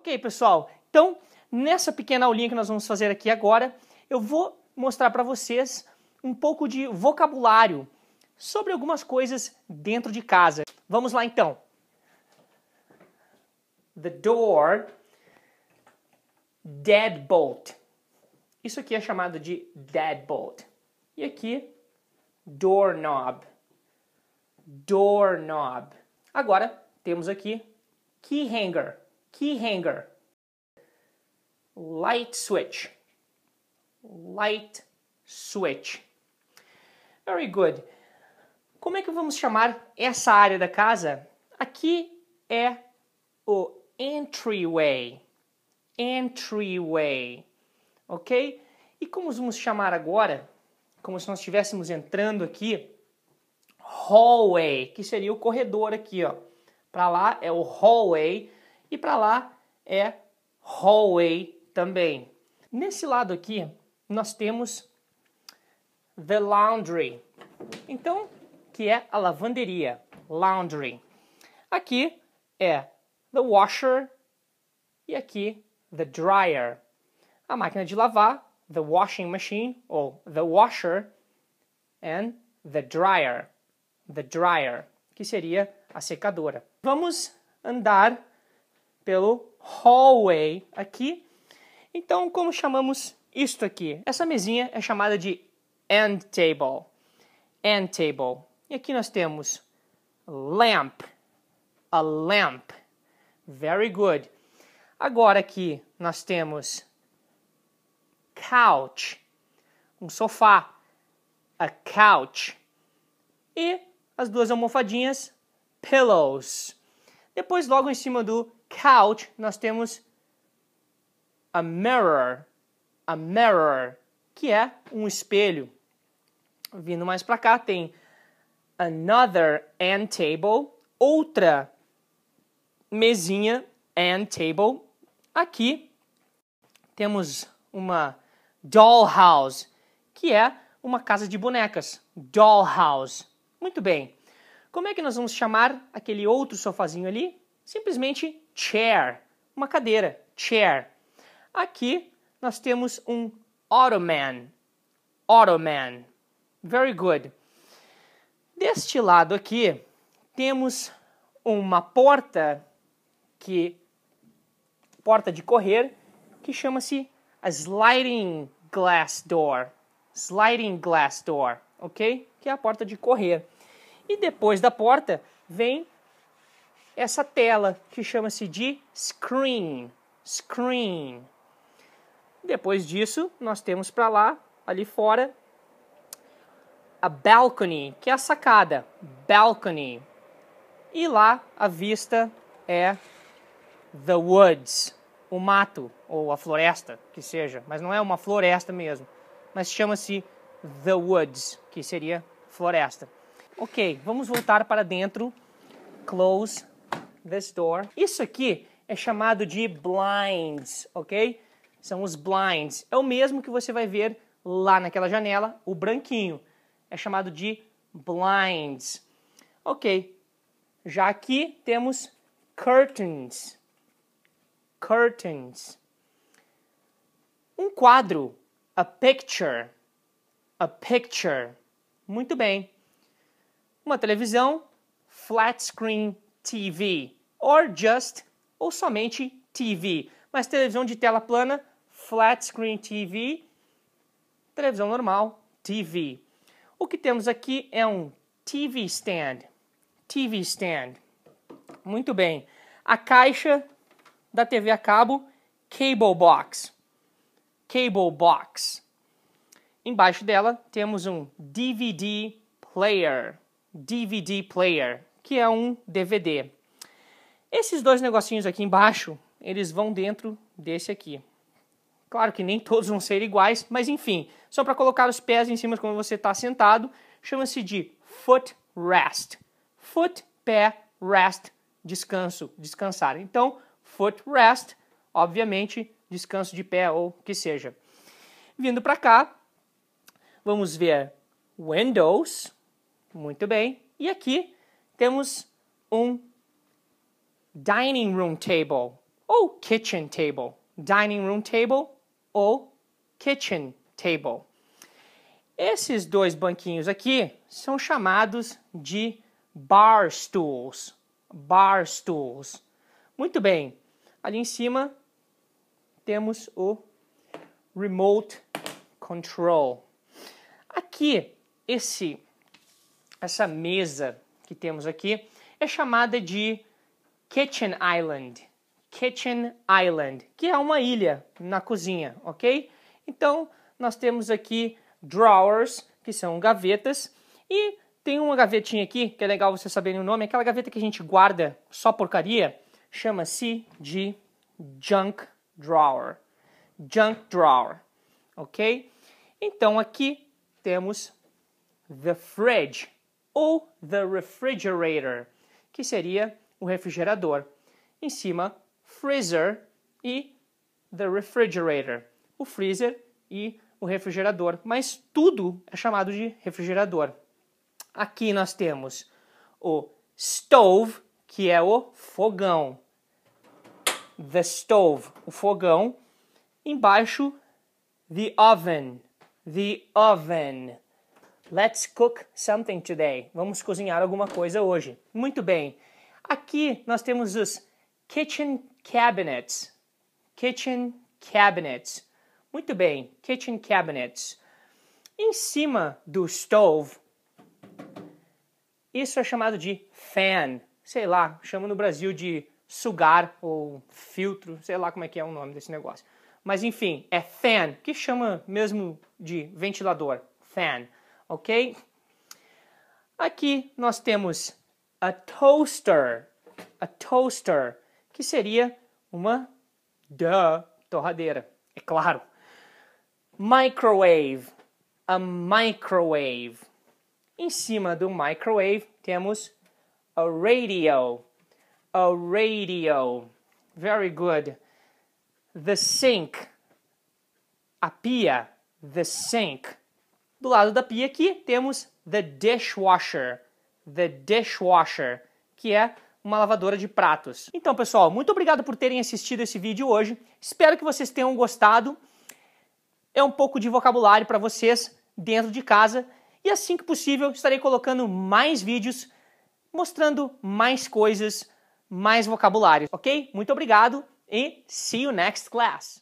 Ok, pessoal. Então, nessa pequena aulinha que nós vamos fazer aqui agora, eu vou mostrar para vocês um pouco de vocabulário sobre algumas coisas dentro de casa. Vamos lá então. The door deadbolt. Isso aqui é chamado de deadbolt. E aqui doorknob. Doorknob. Agora temos aqui key hanger key hanger, light switch, light switch. Very good. Como é que vamos chamar essa área da casa? Aqui é o entryway, entryway, ok? E como vamos chamar agora, como se nós estivéssemos entrando aqui, hallway, que seria o corredor aqui, ó. Para lá é o hallway, e para lá é hallway também. Nesse lado aqui, nós temos the laundry. Então, que é a lavanderia, laundry. Aqui é the washer e aqui the dryer. A máquina de lavar, the washing machine ou the washer and the dryer, the dryer, que seria a secadora. Vamos andar pelo hallway aqui. Então, como chamamos isto aqui? Essa mesinha é chamada de end table. End table. E aqui nós temos lamp. A lamp. Very good. Agora aqui nós temos couch. Um sofá. A couch. E as duas almofadinhas, pillows. Depois, logo em cima do couch, nós temos a mirror, a mirror, que é um espelho. Vindo mais para cá, tem another end table, outra mesinha end table. Aqui temos uma dollhouse, que é uma casa de bonecas, dollhouse. Muito bem. Como é que nós vamos chamar aquele outro sofazinho ali? simplesmente chair, uma cadeira, chair. Aqui nós temos um ottoman, ottoman. Very good. Deste lado aqui temos uma porta que porta de correr que chama-se a sliding glass door, sliding glass door, ok? Que é a porta de correr. E depois da porta vem essa tela que chama-se de screen. Screen. Depois disso, nós temos para lá, ali fora, a balcony, que é a sacada. Balcony. E lá a vista é the woods, o mato ou a floresta, que seja, mas não é uma floresta mesmo, mas chama-se the woods, que seria floresta. OK, vamos voltar para dentro. Close this door. Isso aqui é chamado de blinds, ok? São os blinds. É o mesmo que você vai ver lá naquela janela, o branquinho. É chamado de blinds. Ok. Já aqui temos curtains. Curtains. Um quadro. A picture. A picture. Muito bem. Uma televisão flat screen TV, or just, ou somente TV. Mas televisão de tela plana, flat screen TV, televisão normal, TV. O que temos aqui é um TV stand. TV stand. Muito bem. A caixa da TV a cabo, cable box. Cable box. Embaixo dela temos um DVD player. DVD player que é um DVD. Esses dois negocinhos aqui embaixo, eles vão dentro desse aqui. Claro que nem todos vão ser iguais, mas enfim, só para colocar os pés em cima quando você está sentado, chama-se de foot rest. Foot, pé, rest, descanso, descansar. Então, foot rest, obviamente, descanso de pé ou que seja. Vindo para cá, vamos ver windows, muito bem. E aqui temos um dining room table ou kitchen table. Dining room table ou kitchen table. Esses dois banquinhos aqui são chamados de bar stools. Bar stools. Muito bem. Ali em cima temos o remote control. Aqui esse essa mesa que temos aqui é chamada de Kitchen Island. Kitchen Island, que é uma ilha na cozinha, ok? Então, nós temos aqui drawers, que são gavetas, e tem uma gavetinha aqui, que é legal você saber o nome, aquela gaveta que a gente guarda só porcaria, chama-se de junk drawer. Junk drawer, ok? Então, aqui temos the fridge, ou the refrigerator, que seria o refrigerador. Em cima, freezer e the refrigerator. O freezer e o refrigerador, mas tudo é chamado de refrigerador. Aqui nós temos o stove, que é o fogão. The stove, o fogão. Embaixo, the oven, the oven. Let's cook something today. Vamos cozinhar alguma coisa hoje. Muito bem. Aqui nós temos os kitchen cabinets. Kitchen cabinets. Muito bem, kitchen cabinets. Em cima do stove, isso é chamado de fan. Sei lá, chama no Brasil de sugar ou filtro, sei lá como é que é o nome desse negócio. Mas enfim, é fan, que chama mesmo de ventilador, fan ok? Aqui nós temos a toaster, a toaster, que seria uma duh, torradeira, é claro. Microwave, a microwave. Em cima do microwave temos a radio, a radio. Very good. The sink, a pia, the sink. Do lado da pia aqui temos the dishwasher. The dishwasher, que é uma lavadora de pratos. Então, pessoal, muito obrigado por terem assistido esse vídeo hoje. Espero que vocês tenham gostado. É um pouco de vocabulário para vocês dentro de casa. E assim que possível, estarei colocando mais vídeos mostrando mais coisas, mais vocabulário, ok? Muito obrigado e see you next class!